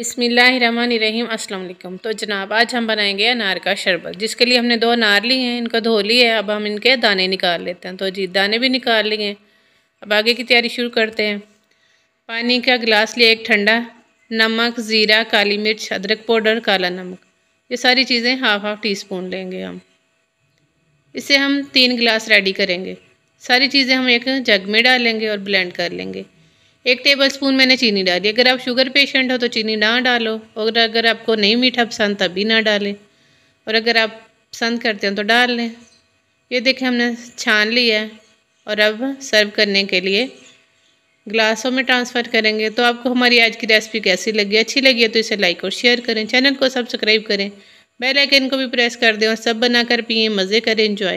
अस्सलाम वालेकुम तो जनाब आज हम बनाएंगे अनार का शरबत जिसके लिए हमने दो अनार लिए हैं इनको धो लिए है अब हम इनके दाने निकाल लेते हैं तो जी दाने भी निकाल लिए हैं अब आगे की तैयारी शुरू करते हैं पानी का गिलास लिए एक ठंडा नमक ज़ीरा काली मिर्च अदरक पाउडर काला नमक ये सारी चीज़ें हाफ़ हाफ़ टी स्पून लेंगे हम इसे हम तीन गिलास रेडी करेंगे सारी चीज़ें हम एक जग में डालेंगे और ब्लेंड कर लेंगे एक टेबल स्पून मैंने चीनी डाली अगर आप शुगर पेशेंट हो तो चीनी ना डालो और अगर आपको नहीं मीठा पसंद तभी ना डालें और अगर आप पसंद करते हो तो डाल लें ये देखें हमने छान लिया है और अब सर्व करने के लिए ग्लासों में ट्रांसफ़र करेंगे तो आपको हमारी आज की रेसिपी कैसी लगी अच्छी लगी है तो इसे लाइक और शेयर करें चैनल को सब्सक्राइब करें बेल आइकन को भी प्रेस कर दें और सब बनाकर पिए मज़े करें इंजॉय